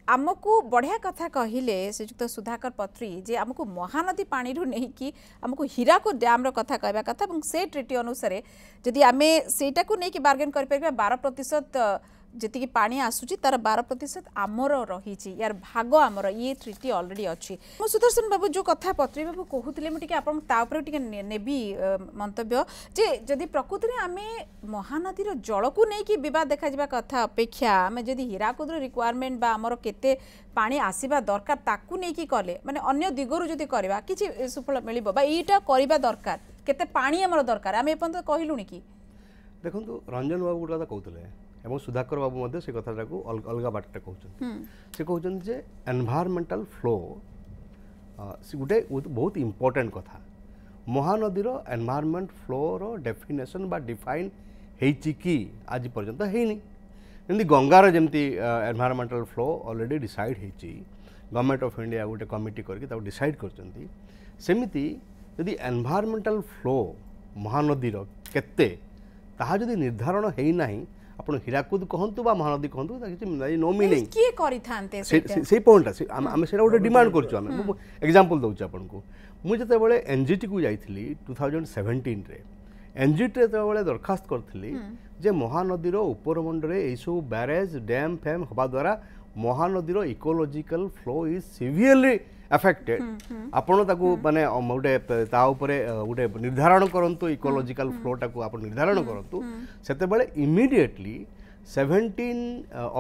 आमको बढिया कथा कहिले श्रीजुक्त सुधाकर पत्री जे आमको महानदी पाणिरु नेकि आमको हीराको ड्याम रो कथा कहबा कथा से ट्रिटी अनुसार जदि आम से नहीं नेकि बार्गेन कर बार 12 प्रतिशत ଯେତିକି ପାଣି ଆସୁଛି ତାର ବାର ପ୍ରତିଶତ ଆମର ରହିଛି ୟାର ଭାଗ ଆମର ଇଏ ତ୍ରୁଟି ଅଲରେଡ଼ି ଅଛି ମୁଁ ସୁଦର୍ଶନ ବାବୁ ଯେଉଁ କଥା ପତ୍ରୀ ବାବୁ କହୁଥିଲେ ମୁଁ ଟିକେ ଆପଣଙ୍କୁ ତା ଉପରେ ଟିକେ ନେବି ମନ୍ତବ୍ୟ ଯେ ଯଦି ପ୍ରକୃତିରେ ଆମେ ମହାନଦୀର ଜଳକୁ ନେଇକି ବିବାଦ ଦେଖାଯିବା କଥା ଅପେକ୍ଷା ଆମେ ଯଦି ହୀରାକୁଦର ରିକ୍ୱାରମେଣ୍ଟ ବା ଆମର କେତେ ପାଣି ଆସିବା ଦରକାର ତାକୁ ନେଇକି କଲେ ମାନେ ଅନ୍ୟ ଦିଗରୁ ଯଦି କରିବା କିଛି ସୁଫଳ ମିଳିବ ବା ଏଇଟା କରିବା ଦରକାର କେତେ ପାଣି ଆମର ଦରକାର ଆମେ ଏପର୍ଯ୍ୟନ୍ତ କହିଲୁଣି କି ଦେଖନ୍ତୁ ରଞ୍ଜନ ବାବୁ ଗୋଟେ କଥା କହୁଥିଲେ এবং ସୁଧାକର ବାବୁ ମଧ୍ୟ ସେ କଥାଟାକୁ ଅଲଗା ବାଟଟା କହୁଛନ୍ତି ସେ କହୁଛନ୍ତି ଯେ ଏନ୍ଭାୟରମେଣ୍ଟାଲ ଫ୍ଲୋ ଗୋଟେ ବହୁତ ଇମ୍ପୋର୍ଟାଣ୍ଟ କଥା ମହାନଦୀର ଏନ୍ଭାୟରମେଣ୍ଟ ଫ୍ଲୋର ଡେଫିନେସନ୍ ବା ଡିଫାଇନ୍ ହେଇଛି କି ଆଜି ପର୍ଯ୍ୟନ୍ତ ହେଇନି ଯେମିତି ଗଙ୍ଗାର ଯେମିତି ଏନ୍ଭାୟରମେଣ୍ଟାଲ ଫ୍ଲୋ ଅଲରେଡ଼ି ଡିସାଇଡ଼୍ ହେଇଛି ଗଭର୍ଣ୍ଣମେଣ୍ଟ ଅଫ୍ ଇଣ୍ଡିଆ ଗୋଟେ କମିଟି କରିକି ତାକୁ ଡିସାଇଡ଼୍ କରିଛନ୍ତି ସେମିତି ଯଦି ଏନ୍ଭାୟରମେଣ୍ଟାଲ ଫ୍ଲୋ ମହାନଦୀର କେତେ ତାହା ଯଦି ନିର୍ଦ୍ଧାରଣ ହେଇନାହିଁ ଆପଣ ହୀରାକୁଦ କହନ୍ତୁ ବା ମହାନଦୀ କହନ୍ତୁ ତା କିଛି ନୋ ମିନିଂ କିଏ କରିଥାନ୍ତେ ସେଇ ପଏଣ୍ଟଟା ଆମେ ସେଇଟା ଗୋଟେ ଡିମାଣ୍ଡ କରୁଛୁ ଆମେ ମୁଁ ଏକ୍ଜାମ୍ପଲ୍ ଦେଉଛି ଆପଣଙ୍କୁ ମୁଁ ଯେତେବେଳେ ଏନ୍ଜିଟିକୁ ଯାଇଥିଲି ଟୁ ଥାଉଜେଣ୍ଡ ସେଭେଣ୍ଟିନ୍ରେ ଏନ୍ଜିଟିରେ ଯେତେବେଳେ ଦରଖାସ୍ତ କରିଥିଲି ଯେ ମହାନଦୀର ଉପରମୁଣ୍ଡରେ ଏଇସବୁ ବ୍ୟାରେଜ୍ ଡ୍ୟାମ୍ ଫ୍ୟାମ୍ ହେବା ଦ୍ୱାରା ମହାନଦୀର ecological flow is severely affected ଆପଣ ତାକୁ ମାନେ ଗୋଟେ ତା ଉପରେ ଗୋଟେ ନିର୍ଦ୍ଧାରଣ କରନ୍ତୁ ଇକୋଲୋଜିକାଲ ଫ୍ଲୋଟାକୁ ଆପଣ ନିର୍ଦ୍ଧାରଣ କରନ୍ତୁ ସେତେବେଳେ ଇମିଡ଼ିଏଟଲି ସେଭେଣ୍ଟିନ୍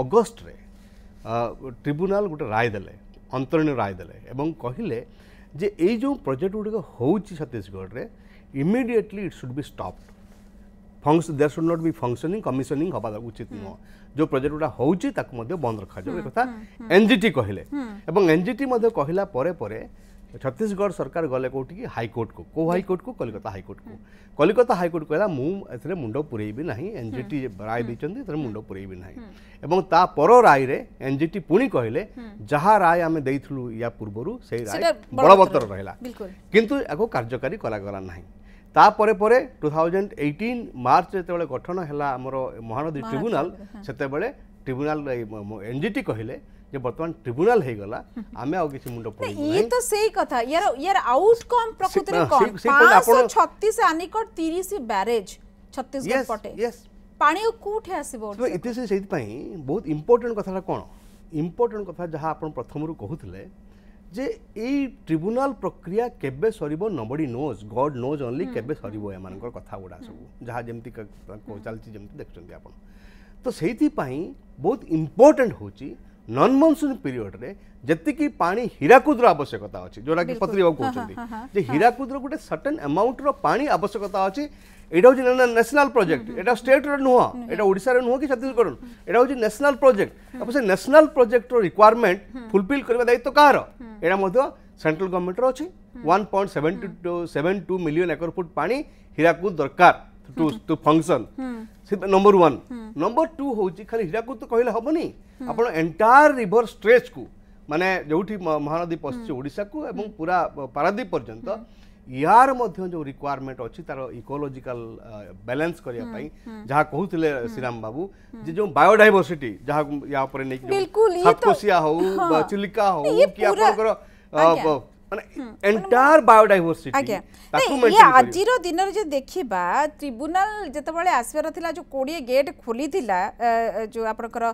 ଅଗଷ୍ଟରେ ଟ୍ରିବ୍ୟୁନାଲ ଗୋଟେ ରାୟ ଦେଲେ ଅନ୍ତରୀଣ ରାୟ ଦେଲେ ଏବଂ କହିଲେ ଯେ ଏଇ ଯେଉଁ ପ୍ରୋଜେକ୍ଟ ଗୁଡ଼ିକ ହେଉଛି ଛତିଶଗଡ଼ରେ immediately it should be stopped functions there should not be functioning commissioning ହେବା ଉଚିତ ନୁହଁ ଯେଉଁ ପ୍ରୋଜେକ୍ଟଗୁଡ଼ା ହେଉଛି ତାକୁ ମଧ୍ୟ ବନ୍ଦ ରଖାଯିବ ଏ କଥା ଏନ୍ଜିଟି କହିଲେ ଏବଂ ଏନ୍ଜିଟି ମଧ୍ୟ କହିଲା ପରେ ପରେ ଛତିଶଗଡ଼ ସରକାର ଗଲେ କେଉଁଠିକି ହାଇକୋର୍ଟକୁ କେଉଁ ହାଇକୋର୍ଟକୁ କଲିକତା ହାଇକୋର୍ଟକୁ କଲିକତା ହାଇକୋର୍ଟ କହିଲା ମୁଁ ଏଥିରେ ମୁଣ୍ଡ ପୂରେଇବି ନାହିଁ ଏନ୍ଜିଟି ରାୟ ଦେଇଛନ୍ତି ଏଥିରେ ମୁଣ୍ଡ ପୂରେଇବି ନାହିଁ ଏବଂ ତା ପର ରାୟରେ ଏନ୍ଜିଟି ପୁଣି କହିଲେ ଯାହା ରାୟ ଆମେ ଦେଇଥିଲୁ ୟା ପୂର୍ବରୁ ସେଇ ରାୟ ବଳବତ୍ତର ରହିଲା କିନ୍ତୁ ଏହାକୁ କାର୍ଯ୍ୟକାରୀ କରାଗଲା ନାହିଁ ତାପରେ ପରେ ଟୁ ଥାଉଜେଣ୍ଡ ଏଇଟିନ୍ ମାର୍ଚ୍ଚ ଯେତେବେଳେ ଗଠନ ହେଲା ଆମର ମହାନଦୀ ଟ୍ରିବ୍ୟୁନାଲ୍ ସେତେବେଳେ ଟ୍ରିବ୍ୟୁନାଲ୍ ଏନ୍ଜିଟି কহিলে যে বর্তমান ট্রিব্যুনাল হয়ে গলা আমি আউ কিছু মুন্ড পড়ি ই তো সেই কথা ইয়ার ইয়ার আউটকম প্রকৃতির কোন 536 আনিকট 30 ব্যারেজ ছত্তিশগড় পটে यस পানি কোঠে আসিব ইট ইজ সেইপাই বহুত ইম্পর্টেন্ট কথাটা কোন ইম্পর্টেন্ট কথা যাহা আপন প্রথমରୁ কহুতলে যে এই ট্রিব্যুনাল প্রক্রিয়া কেবে সরব nobody knows God knows only কেবে সরব এমানকর কথা গুড়া সব যা যেমতি চালছি যেমতি দেখছেন আপন তো সেইপাই বহুত ইম্পর্টাট হচ্ছে নন মনসুন পিরিয়ডরে যেতিকি পানি হীরাকুদর আবশ্যকতা অছি যোটা কি পত্রী বাবু কହୁଛନ୍ତି যে হীরাকুদর গোটে সর্টেন আমাউন্টর পানি আবশ্যকতা অছি এটা হচ্ছে ন্যাশনাল প্রোজেক্ট এটা স্টেটর নুহ এটা ওড়িশার নুহ কি ছত্তিশগড় এটা হচ্ছে ন্যাশনাল প্রোজেক্ট এবং সে ন্যাশনাল প্রোজেক্টর রিকোয়ারমেন্ট ফুলফিল করার দায়িত্ব কাহার এটা মধ্যে সেন্ট্রাল গভর্নমেন্টর অছে one point seven two seven two million acre foot পানি হীরাকুদ দরকার two to function number one number two হচ্ছে খালি হীরাকুদ তো কহিলে হবনি আপনার এন্টায়ার রিভর স্ট্রেচ কু মানে যেটি মহানদী পশ্চিম ওড়িশাকু এবং পুরা পারাদ্বীপ পর্যন্ত ୟାର ମଧ୍ୟ ଯେଉଁ ରିକ୍ୱାରମେଣ୍ଟ ଅଛି ତାର ଇକୋଲୋଜିକାଲ ବାଲାନ୍ସ କରିବା ପାଇଁ ଯାହା କହୁଥିଲେ ଶ୍ରୀରାମ ବାବୁ ଯେ ଯେଉଁ ବାୟୋଡାଇଭର୍ସିଟି ଯାହା ୟା ଉପରେ ନେଇକି ସାପକୋଷିଆ ହଉ ଚିଲିକା ହଉ କି ଆପଣଙ୍କର ମାନେ ଏଣ୍ଟାୟାର ବାୟୋଡାଇଭର୍ସିଟି ଇଏ ଆଜିର ଦିନରେ ଯଦି ଦେଖିବା ଟ୍ରିବ୍ୟୁନାଲ ଯେତେବେଳେ ଆସିବାର ଥିଲା ଯେଉଁ କୋଡ଼ିଏ ଗେଟ୍ ଖୋଲିଥିଲା ଯେଉଁ ଆପଣଙ୍କର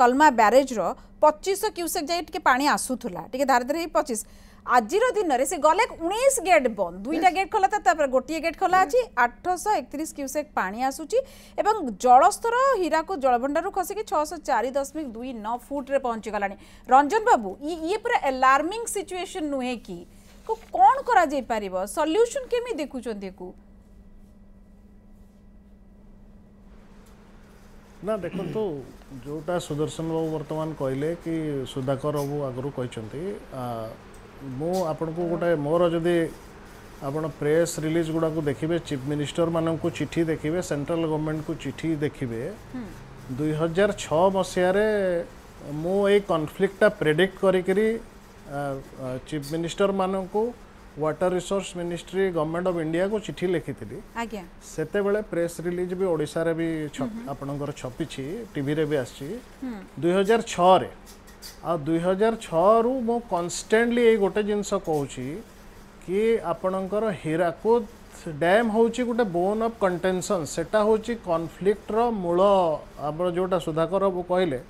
କଲମା ବ୍ୟାରେଜର ପଚିଶ କ୍ୟୁସେକ୍ ଯାଇ ଟିକେ ପାଣି ଆସୁଥିଲା ଟିକେ ଧାରେ ଧାରେ ପଚିଶ আজির দিনরে সে গলে উনিশ গেট বন্ধ দুইটা গেট খোলা তারপরে গোটিয়ে গেট খোলা আছে আঠশ একত্রিশ কিউসেক পাঁ আসুচি এবং জলস্তর হীরাকু জলভণ্ডারু খসিকি ছশো চারি দশমিক দুই ন ফুটরে পৌঁছিগলানি রঞ্জন বাবু ইয়ে পুরা এলার্মিং সিচুয়েসন নুহে কি কণ করা যাই পারিব সল্যুশন কেমি দেখুছেন একু ନା ଦେଖନ୍ତୁ ଯେଉଁଟା ସୁଦର୍ଶନ ବାବୁ ବର୍ତ୍ତମାନ କହିଲେ କି ସୁଧାକର ବାବୁ ଆଗରୁ କହିଛନ୍ତି ମୁଁ ଆପଣଙ୍କୁ ଗୋଟେ ମୋର ଯଦି ଆପଣ ପ୍ରେସ୍ ରିଲିଜ୍ ଗୁଡ଼ାକୁ ଦେଖିବେ ଚିଫ୍ ମିନିଷ୍ଟରମାନଙ୍କୁ ଚିଠି ଦେଖିବେ ସେଣ୍ଟ୍ରାଲ ଗଭର୍ଣ୍ଣମେଣ୍ଟକୁ ଚିଠି ଦେଖିବେ ଦୁଇହଜାର ଛଅ ମସିହାରେ ମୁଁ ଏଇ କନଫ୍ଲିକ୍ଟଟା ପ୍ରେଡିକ୍ଟ କରିକିରି ଚିଫ୍ ମିନିଷ୍ଟରମାନଙ୍କୁ water resource ministry government of ଇଣ୍ଡିଆକୁ ଚିଠି ଲେଖିଥିଲି ସେତେବେଳେ ପ୍ରେସ୍ ରିଲିଜ୍ ବି ଓଡ଼ିଶାରେ ବି ଆପଣଙ୍କର ଛପିଛି ଟିଭିରେ ବି ଆସିଛି ଦୁଇହଜାର ଛଅରେ ଆଉ ଦୁଇ ହଜାର ଛଅରୁ ମୁଁ କନଷ୍ଟାଣ୍ଟଲି ଏଇ ଗୋଟେ ଜିନିଷ କହୁଛି କି ଆପଣଙ୍କର ହୀରାକୁଦ ଡ୍ୟାମ୍ ହେଉଛି ଗୋଟେ ବୋନ୍ ଅଫ୍ କଣ୍ଟେନସନ୍ ସେଟା ହେଉଛି କନଫ୍ଲିକ୍ଟର ମୂଳ ଆମର ଯେଉଁଟା ସୁଧାକର ବାବୁ କହିଲେ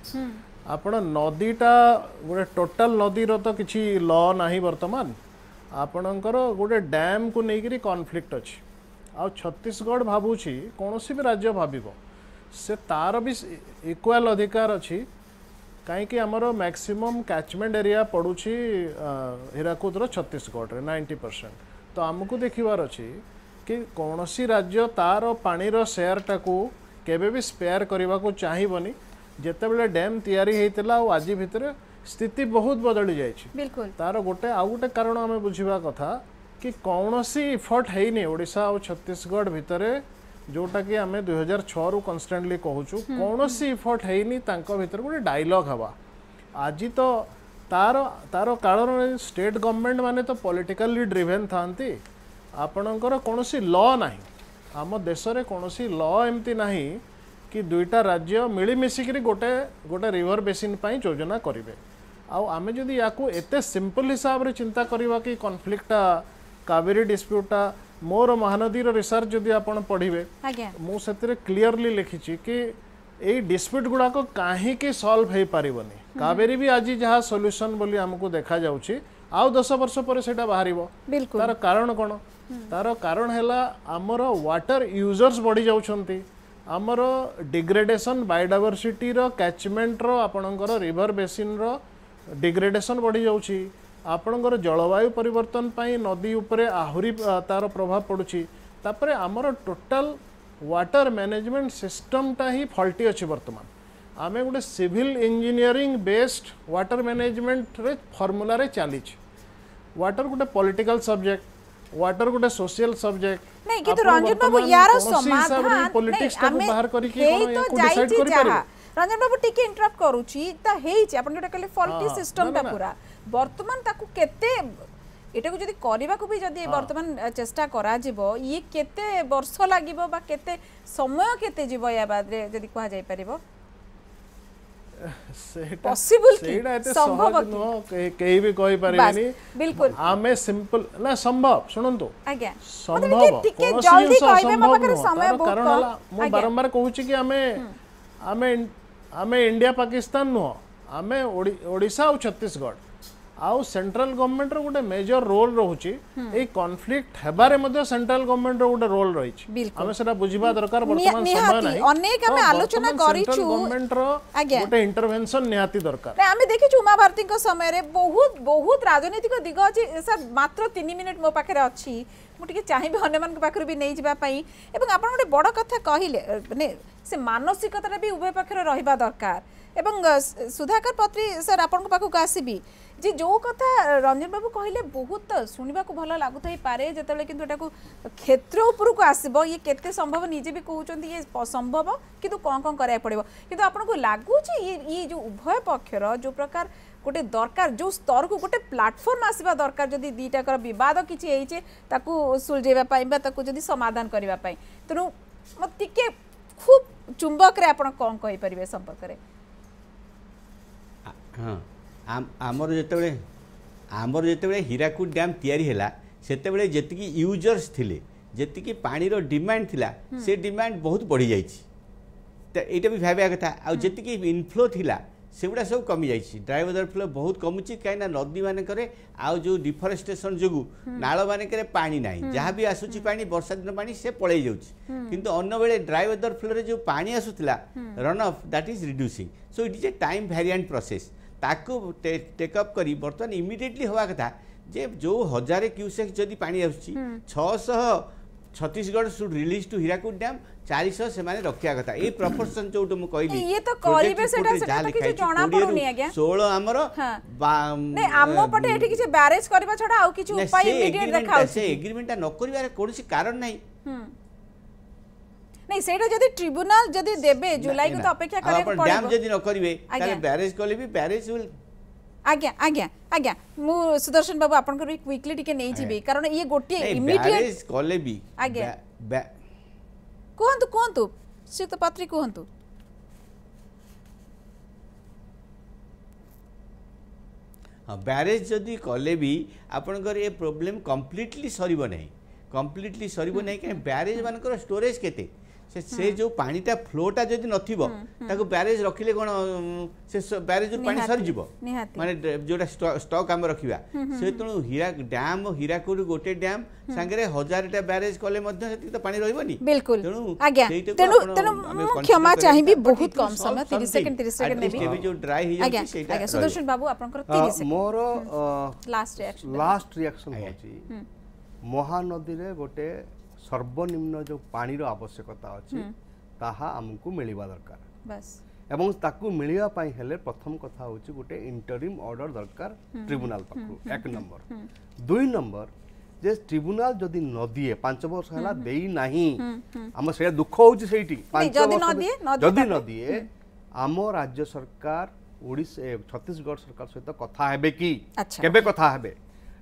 ଆପଣ ନଦୀଟା ଗୋଟେ ଟୋଟାଲ ନଦୀର ତ କିଛି ଲ ନାହିଁ ବର୍ତ୍ତମାନ ଆପଣଙ୍କର ଗୋଟେ ଡ୍ୟାମ୍କୁ ନେଇକରି କନଫ୍ଲିକ୍ଟ ଅଛି ଆଉ ଛତିଶଗଡ଼ ଭାବୁଛି କୌଣସି ବି ରାଜ୍ୟ ଭାବିବ ସେ ତା'ର ବି ଇକ୍ୱାଲ୍ ଅଧିକାର ଅଛି कहीं आमर मैक्सीम कैचमेंट एरिया पड़ू हीराकूदर छत्तीशगढ़ नाइंटी परसेंट तो आमको देखार अच्छी कि कौन सी राज्य तार पाँर सेयारटा को केवे स्पेयर करने को चाहबनी जितेबले डैम या आज भितर स्थित बहुत बदली जाए तार गोटे आउ गए कारण आम बुझा कथा कि कौन सी इफर्ट होनी है छत्तीशगढ़ भितर जोटा कि आम दुई हजार छन्स्टाटली कहूँ कौन सी इफर्ट होनी भितर गोटे डायलग हवा आज तो तार तार काल स्टेट गवर्नमेंट मैंने तो पॉलिटिकली ड्रिवेन था आपणकर कौन सी ल ना आम देश में कौन सी ल एमती ना कि दुईटा राज्य मिलमिशिक गोटे गोटे रिवर बेसीन योजना करेंगे आम जी या सीम्पल हिसाब से चिंता करवा कि कनफ्लिक्टा कावेरी डिस्प्यूटा ମୋର ମହାନଦୀର ରିସର୍ଚ୍ଚ ଯଦି ଆପଣ ପଢ଼ିବେ ମୁଁ ସେଥିରେ କ୍ଲିଅରଲି ଲେଖିଛି କି ଏଇ ଡିସ୍ପ୍ୟୁଟ୍ ଗୁଡ଼ାକ କାହିଁକି ସଲ୍ଭ ହେଇପାରିବନି କାବେରୀ ବି ଆଜି ଯାହା ସଲ୍ୟୁସନ୍ ବୋଲି ଆମକୁ ଦେଖାଯାଉଛି ଆଉ ଦଶ ବର୍ଷ ପରେ ସେଇଟା ବାହାରିବ ତାର କାରଣ କ'ଣ ତାର କାରଣ ହେଲା ଆମର ୱାଟର ୟୁଜର୍ସ ବଢ଼ିଯାଉଛନ୍ତି ଆମର ଡିଗ୍ରେଡେସନ୍ ବାୟୋଡାଇଭରସିଟିର କ୍ୟାଚମେଣ୍ଟର ଆପଣଙ୍କର ରିଭର୍ ବେସିନ୍ର ଡିଗ୍ରେଡେସନ୍ ବଢ଼ିଯାଉଛି ଆପଣଙ୍କର ଜଳବାୟୁ ପରିବର୍ତ୍ତନ ପାଇଁ ନଦୀ ଉପରେ ଆହୁରି ତା'ର ପ୍ରଭାବ ପଡ଼ୁଛି ତାପରେ ଆମର ଟୋଟାଲ ୱାଟର ମ୍ୟାନେଜମେଣ୍ଟ ସିଷ୍ଟମଟା ହିଁ ଫଲ୍ଟି ଅଛି ବର୍ତ୍ତମାନ ଆମେ ଗୋଟେ ସିଭିଲ ଇଞ୍ଜିନିୟରିଂ ବେସ୍ଡ ୱାଟର ମ୍ୟାନେଜମେଣ୍ଟରେ ଫର୍ମୁଲାରେ ଚାଲିଛି ୱାଟର ଗୋଟେ ପଲିଟିକାଲ ସବଜେକ୍ଟ ୱାଟର ଗୋଟେ ସୋସିଆଲ ସବଜେକ୍ଟ ନାଇଁ କିନ୍ତୁ ରଞ୍ଜନ ବାବୁ ୟାର ସମାଧାନ ପଲିଟିକ୍ସଟାକୁ ବାହାର କରିକି ଡିସାଇଡ କରିପାରିବେ ରଞ୍ଜନ ବାବୁ ଟିକେ ଇଣ୍ଟରାପ୍ଟ କରୁଛି ତା ହେଇଛି ଆପଣ ଯୋଉଟା କହିଲେ ଫଲ୍ଟି ସିଷ୍ଟମଟା ପୁରା বর্তমান তাকু কেতে এটাকে যদি করা যদি হ্যাঁ। বর্তমান চেষ্টা করা যাব ই কেতে বর্ষ লাগিব বা কেতে সময় কেতে যাব ইয়া বাদরে যদি কোয়া যাই পারিব পসিবল কি সেটা এতে সম্ভব নো কেই বি কই পারিবেনি বিলকুল আমে সিম্পল না সম্ভব শুনন্তু আজ্ঞা সম্ভব টিকে জলদি কইবে মা পাখরে সময় বহুত কারণ হলা মু বারবার কহুছি কি আমে আমে আমে ইন্ডিয়া পাকিস্তান নো আমে ওড়িশা ও ছত্তিশগড় ଆଉ ସେଣ୍ଟ୍ରାଲ ଗଭର୍ଣ୍ଣମେଣ୍ଟର ଗୋଟେ ମେଜର ରୋଲ୍ ରହୁଛି ଏଇ କନଫ୍ଲିକ୍ଟ ହେବାରେ ମଧ୍ୟ ସେଣ୍ଟ୍ରାଲ ଗଭର୍ଣ୍ଣମେଣ୍ଟର ଗୋଟେ ରୋଲ୍ ରହିଛି ଆମେ ସେଟା ବୁଝିବା ଦରକାର ବର୍ତ୍ତମାନ ସମୟ ନାହିଁ ଅନେକ ଆମେ ଆଲୋଚନା କରିଛୁ ଗଭର୍ଣ୍ଣମେଣ୍ଟର ଗୋଟେ ଇଣ୍ଟରଭେନସନ ନିହାତି ଦରକାର ଆମେ ଦେଖିଛୁ ଉମା ଭାରତୀଙ୍କ ସମୟରେ ବହୁତ ବହୁତ ରାଜନୈତିକ ଦିଗ ଅଛି ସାର୍ ମାତ୍ର ତିନି ମିନିଟ୍ ମୋ ପାଖରେ ଅଛି मुझे चाहिए अन्य पाखे भी नहीं जावाई आपड़ गोटे बड़ कथा कहले मैंने से मानसिकता भी उभय पक्षर रहा दरकार এবং সুধাকর পত্রী স্যার আপনার পাখক আসবি যে যে কথা রঞ্জন বাবু কহিলে বহুত শুণবাক ভাল লাগুথাই পারে যেতবে কিন্তু এটা ক্ষেত্র উপরক আসব ইয়ে কেতে সম্ভব নিজে বি কুমার ইয়ে সম্ভব কিন্তু কম কম করা পড়ব কিন্তু আপনার লাগুছে ইয়ে ইয়ে যে উভয় পক্ষর যে প্রকার গোটে দরকার যে স্তরক গোটে প্লাটফর্ম আসবা দরকার যদি দুইটাকর বিবাদ কিছু হয়েছে তাকে সুলঝাইবা বা তাকে যদি সমাধান করা তেমন টিকে খুব চুম্বকরে আপনার কম কইপারে সম্পর্কের হ্যাঁ আমার যেতবে আমার যেতবে হীরাকুদ ড্যাম তৈরি হল সেতবে যেত ইউজর্স লে যেত পাণির ডিমান্ড লা সে ডিমান্ড বহুত বড়ি যাই এইটা বি ভাবিয়া কথা আত ইনফ্লো লা সেগুড়া সব কমি যাই ড্রাইভদর ফ্লো বহুত কমুচি কিনা নদী মানকরে আউ যে ডিফরেস্টেসন যোগ নাল মানকরে পা না যা বি আসুচি পা বর্ষা দিন পা সে পলাই যাচ্ছে কিন্তু অন্য অন্যবেলে ড্রাইভদর ফ্লোরে যে পা আসুলা run off that is reducing so it is a time variant process তাকে টেক অপ করে বর্তমান ইমিডিয়েটলি হওয়া কথা যে যে হাজার কিউসেক যদি পা আসুচি ছশহ Chhattisgarh should release to Hirakud dam চারিশহ সেমানে রক্ষা কথা এই প্রপোর্সন যোটা মু কইলি ইয়ে তো করিবে সেটা সেটা তো কিছু জনা পড়ুনি আজ্ঞা 16 আমার নে আম পটে এটি কিছু ব্যারেজ করিবা ছড়া আর কিছু উপায় ইমিডিয়েট দেখাও সে এগ্রিমেন্টটা ন করিবার কোনসি কারণ নাই হুম নাই সেটা যদি ট্রিব্যুনাল যদি দেবে জুলাই কো তো অপেক্ষা করে পড়বে ড্যাম যদি ন করিবে তাহলে ব্যারেজ কলে বি ব্যারেজ উইল আজ্ঞা আজ্ঞা আজ্ঞা মু সুদর্শন বাবু আপনার কুইকলি টিকে নেই যাবি কারণ ইয়ে গোটিয়ে ইমিডিয়েট কলে বি আজ্ঞা কুহন্তু কুহন্তু শ্রীযুক্ত পাত্রী কুহন্তু ବ୍ୟାରେଜ୍ ଯଦି କଲେ ବି ଆପଣଙ୍କର ଏ ପ୍ରୋବ୍ଲେମ୍ କମ୍ପ୍ଲିଟଲି ସରିବ ନାହିଁ କମ୍ପ୍ଲିଟଲି ସରିବ ନାହିଁ କାହିଁକି ବ୍ୟାରେଜ୍ ମାନଙ୍କର ଷ୍ଟୋରେଜ୍ କେତେ ସେ ସେ ଯେଉଁ ପାଣିଟା ଫ୍ଲୋଟା ଯଦି ନଥିବ ତାକୁ ବ୍ୟାରେଜ୍ ରଖିଲେ କ'ଣ ସେ ବ୍ୟାରେଜ୍ରୁ ପାଣି ସରିଯିବ ମାନେ ଯେଉଁଟା ଷ୍ଟକ୍ ଆମେ ରଖିବା ସେ ତେଣୁ ହୀରା ଡ୍ୟାମ୍ ହୀରାକୁଦ ଗୋଟେ ଡ୍ୟାମ୍ ସାଙ୍ଗରେ ହଜାରଟା ବ୍ୟାରେଜ୍ କଲେ ମଧ୍ୟ ସେତିକି ତ ପାଣି ରହିବନି ତେଣୁ ତେଣୁ ତେଣୁ ମୁଁ କ୍ଷମା ଚାହିଁବି ବହୁତ କମ ସମୟ 30 ସେକେଣ୍ଡ 30 ସେକେଣ୍ଡ ନେବି ଏବେ ଯୋଉ ଡ୍ରାଇ ହେଇଯାଉଛି ସେଇଟା ଆଜ୍ଞା ସୁଦର୍ଶନ ବାବୁ ଆପଣଙ୍କର 30 ସେକେଣ୍ଡ ମୋର ଲାଷ୍ଟ ରିଆକ୍ସନ ଲାଷ୍ଟ ରିଆକ୍ସନ ହେଉଛି ମହାନଦୀରେ ଗୋଟେ সর্বনিম্ন যে পানির আবশ্যকতা অছি তাহা আমাকে মিলবা দরকার এবং তাকে মিলবা হলে প্রথম কথা হচ্ছে গোটে ইন্টরিম অর্ডর দরকার ট্রিব্যুনাল পাখ এক নম্বর দুই নম্বর যে ট্রিব্যুনাল যদি নদিয়ে পাঁচ বর্ষ হল দেই না আমার সেটা দুঃখ হচ্ছে সেইটি পাঁচ যদি নদিয়ে দিয়ে আম রাজ্য সরকার ওড়িশা ছত্তিশগড় সরকার সহ কথা হবে কি আচ্ছা। কেবে কথা হবে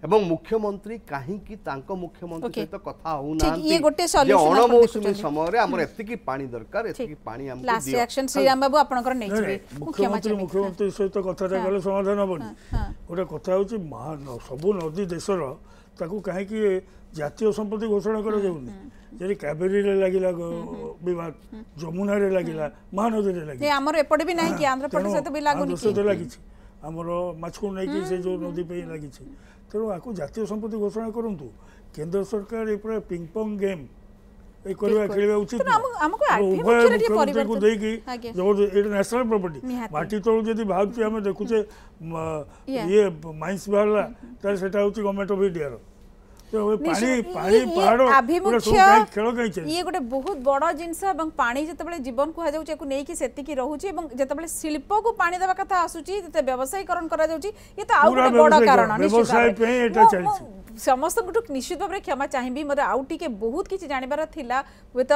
ଏବଂ ମୁଖ୍ୟମନ୍ତ୍ରୀ କାହିଁକି ତାଙ୍କ ମୁଖ୍ୟମନ୍ତ୍ରୀ ସହିତ କଥା ହଉନାହାନ୍ତି ଅଣମୌସୁମୀ ସମୟରେ ଆମର ଏତିକି ପାଣି ଦରକାର ଏତିକି ପାଣି ମୁଖ୍ୟମନ୍ତ୍ରୀ ମୁଖ୍ୟମନ୍ତ୍ରୀ ସହିତ କଥାଟା ଗଲେ ସମାଧାନ ହେବନି ଗୋଟେ କଥା ହେଉଛି ସବୁ ନଦୀ ଦେଶର ତାକୁ କାହିଁକି ଜାତୀୟ ସମ୍ପତ୍ତି ଘୋଷଣା କରାଯାଉନି ଯଦି କାବେରୀରେ ଲାଗିଲା ବିବାଦ ଯମୁନାରେ ଲାଗିଲା ମହାନଦୀରେ ଲାଗିଲା ଆମର ଏପଟେ ବି ନାହିଁ କି ଆନ୍ଧ୍ରପ୍ରଦେଶ ସହିତ ବି ଲାଗୁନି ସହିତ ଲାଗିଛି ଆମର ମାଛକୁ ନେଇକି ସେ ଯେଉଁ ନଦୀ ପାଇଁ ଲାଗିଛି ତେଣୁ ଆକୁ ଜାତୀୟ ସମ୍ପତ୍ତି ଘୋଷଣା କରନ୍ତୁ କେନ୍ଦ୍ର ସରକାର ଏ ପୁରା ପିଙ୍ଗପଙ୍ଗ ଗେମ୍ ଏ କରିବା ଖେଳିବା ଉଚିତ ଉଭୟ ମୁଖ୍ୟମନ୍ତ୍ରୀଙ୍କୁ ଦେଇକି ଏଇଟା ନ୍ୟାସନାଲ ପ୍ରପର୍ଟି ମାଟି ତଳୁ ଯଦି ବାହାରୁଛି ଆମେ ଦେଖୁଛେ ଇଏ ମାଇନ୍ସ ବାହାରିଲା ତାହେଲେ ସେଇଟା ହେଉଛି ଗଭର୍ଣ୍ଣମେଣ୍ଟ ଅଫ୍ ଇଣ୍ଡିଆର ଇଏ ଗୋଟେ ବହୁତ ବଡ଼ ଜିନିଷ ଏବଂ ପାଣି ଯେତେବେଳେ ଜୀବନ କୁହାଯାଉଛି ୟାକୁ ନେଇକି ସେତିକି ରହୁଛି ଏବଂ ଯେତେବେଳେ ଶିଳ୍ପକୁ ପାଣି ଦେବା କଥା ଆସୁଛି ଯେତେ ବ୍ୟବସାୟୀକରଣ କରାଯାଉଛି ଇଏ ତ ଆଉ ଗୋଟେ ବଡ଼ କାରଣ ସମସ୍ତଙ୍କଠୁ ନିଶ୍ଚିତ ଭାବରେ କ୍ଷମା ଚାହିଁବି ମୋତେ ଆଉ ଟିକେ ବହୁତ କିଛି ଜାଣିବାର ଥିଲା ହୁଏତ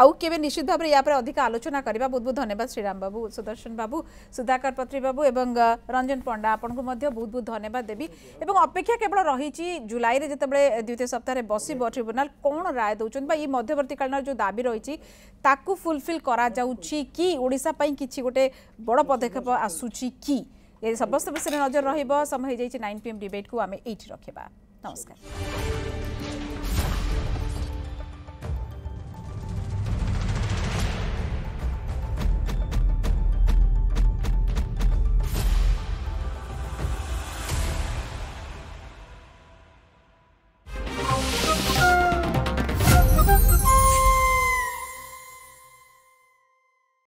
আউ কেবে নিশ্চিত ভাবে ইয়াপরে অধিক আলোচনা করা বহু বহু ধন্যবাদ শ্রীরাম বাবু সুদর্শন বাবু সুধাকর পত্রী বাবু এবং রঞ্জন পণ্ডা আপনার বহু বহু ধন্যবাদ দেবি এবং অপেক্ষা কেবল রয়েছে জুলাইরে যেতবে দ্বিতীয় সপ্তাহে বসব ট্রিব্যুনাল কোণ রায় দৌছেন বা এই মধ্যবর্তীকালীন যে দাবি রয়েছে তাকে ফুলফিল করা যাচ্ছে কি ওড়শা পাই কিছু গোটে বড় পদক্ষেপ আসুচি কি এ সমস্ত বিষয়ে নজর রহব সময় হয়ে যাই নাইন পিএম ডিবেট কু আমি এইটি রাখবা নমস্কার